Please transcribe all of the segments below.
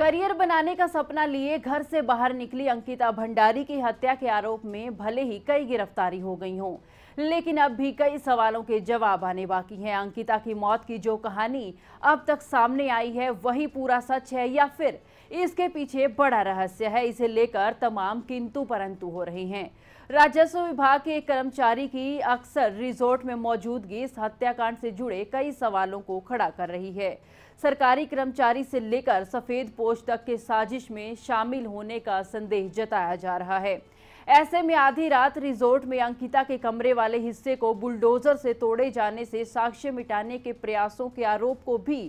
career बनाने का सपना लिए घर से बाहर निकली अंकिता भंडारी की हत्या के आरोप में भले ही कई गिरफ्तारी हो गई हों लेकिन अब भी कई सवालों के जवाब आने बाकी हैं अंकिता की मौत की जो कहानी अब तक सामने आई है वही पूरा सच है या फिर इसके पीछे बड़ा रहस्य है इसे लेकर तमाम किंतु परंतु हो रही हैं राजस्व विभाग के एक कर्मचारी की अक्सर रिजोर्ट में मौजूदगी इस हत्याकांड से जुड़े कई सवालों को खड़ा कर रही है सरकारी कर्मचारी से लेकर सफेद पोष तक के साजिश में शामिल होने का संदेह जताया जा रहा है ऐसे में आधी रात रिजोर्ट में अंकिता के कमरे वाले हिस्से को बुलडोजर से तोड़े जाने से साक्ष्य मिटाने के प्रयासों के आरोप को भी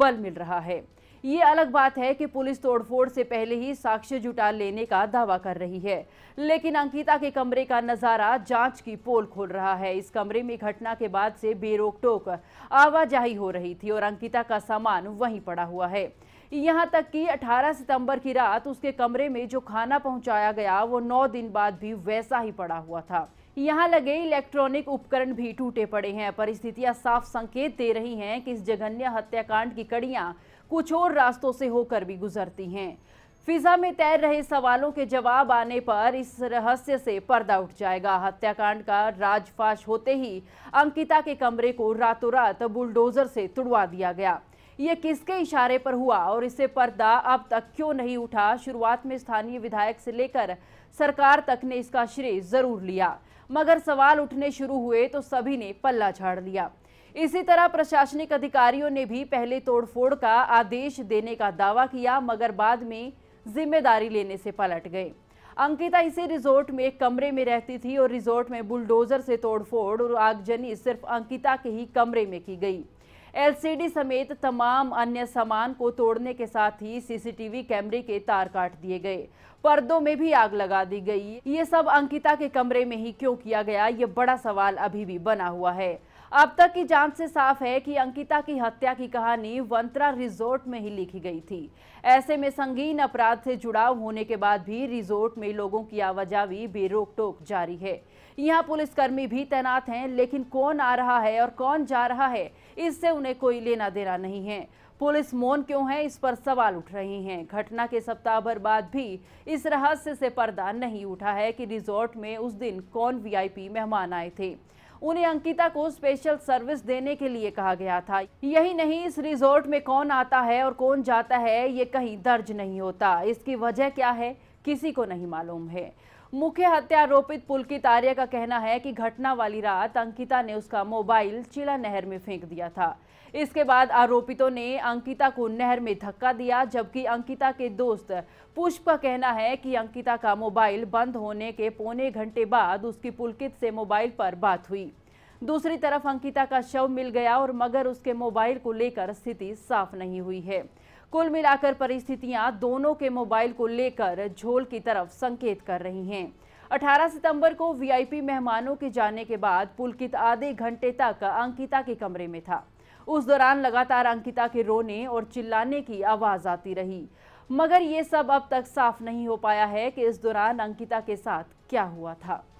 बल मिल रहा है ये अलग बात है कि पुलिस तोड़फोड़ से पहले ही साक्ष्य जुटा लेने का दावा कर रही है लेकिन अंकिता के कमरे का नज़ारा जांच की पोल खोल रहा है इस कमरे में घटना के बाद से बेरोक टोक आवाजाही हो रही थी और अंकिता का सामान वहीं पड़ा हुआ है यहाँ तक कि 18 सितंबर की रात उसके कमरे में जो खाना पहुँचाया गया वो नौ दिन बाद भी वैसा ही पड़ा हुआ था यहाँ लगे इलेक्ट्रॉनिक उपकरण भी टूटे पड़े हैं परिस्थितियां साफ संकेत दे रही हैं कि इस जघन्य हत्याकांड की कड़ियां कुछ और रास्तों से होकर भी गुजरती हैं फिजा में तैर रहे सवालों के जवाब आने पर इस रहस्य से पर्दा उठ जाएगा हत्याकांड का राजफाश होते ही अंकिता के कमरे को रातों रात बुलडोजर से तुड़वा दिया गया ये किसके इशारे पर हुआ और इसे पर्दा अब तक क्यों नहीं उठा शुरुआत में स्थानीय विधायक से लेकर सरकार तक ने इसका श्रेय जरूर लिया मगर सवाल उठने शुरू हुए तो सभी ने पल्ला झाड़ लिया इसी तरह प्रशासनिक अधिकारियों ने भी पहले तोड़फोड़ का आदेश देने का दावा किया मगर बाद में जिम्मेदारी लेने से पलट गए अंकिता इसी रिजोर्ट में एक कमरे में रहती थी और रिजोर्ट में बुलडोजर से तोड़फोड़ और आगजनी सिर्फ अंकिता के ही कमरे में की गई एलसीडी समेत तमाम अन्य सामान को तोड़ने के साथ ही सीसीटीवी कैमरे के तार काट दिए गए पर्दों में भी आग लगा दी गई ये सब अंकिता के कमरे में ही क्यों किया गया ये बड़ा सवाल अभी भी बना हुआ है अब तक की जांच से साफ है कि अंकिता की हत्या की कहानी वंतरा रिजोर्ट में ही लिखी गई थी ऐसे में संगीन अपराध से जुड़ाव होने के बाद भी रिजोर्ट में लोगों की आवाजावी बेरोक टोक जारी है यहाँ पुलिसकर्मी भी तैनात हैं लेकिन कौन आ रहा है और कौन जा रहा है इससे उन्हें कोई लेना देना नहीं है पुलिस मौन क्यों है इस पर सवाल उठ रहे हैं घटना के सप्ताह भर बाद भी इस रहस्य से पर्दा नहीं उठा है कि रिजोर्ट में उस दिन कौन वीआईपी मेहमान आए थे उन्हें अंकिता को स्पेशल सर्विस देने के लिए कहा गया था यही नहीं इस रिजोर्ट में कौन आता है और कौन जाता है ये कहीं दर्ज नहीं होता इसकी वजह क्या है किसी को नहीं मालूम है मुख्य हत्या पुलकित आर्य का कहना है कि घटना वाली रात अंकिता ने उसका मोबाइल चिला नहर में फेंक दिया था इसके बाद आरोपितों ने अंकिता को नहर में धक्का दिया जबकि अंकिता के दोस्त पुष्प का कहना है कि अंकिता का मोबाइल बंद होने के पौने घंटे बाद उसकी पुलकित से मोबाइल पर बात हुई दूसरी तरफ अंकिता का शव मिल गया और मगर उसके मोबाइल को लेकर स्थिति साफ नहीं हुई है कुल मिलाकर परिस्थितियां दोनों के मोबाइल को लेकर झोल की तरफ संकेत कर रही हैं 18 सितंबर को वीआईपी मेहमानों के जाने के बाद पुलकित आधे घंटे तक अंकिता के कमरे में था उस दौरान लगातार अंकिता के रोने और चिल्लाने की आवाज आती रही मगर ये सब अब तक साफ नहीं हो पाया है कि इस दौरान अंकिता के साथ क्या हुआ था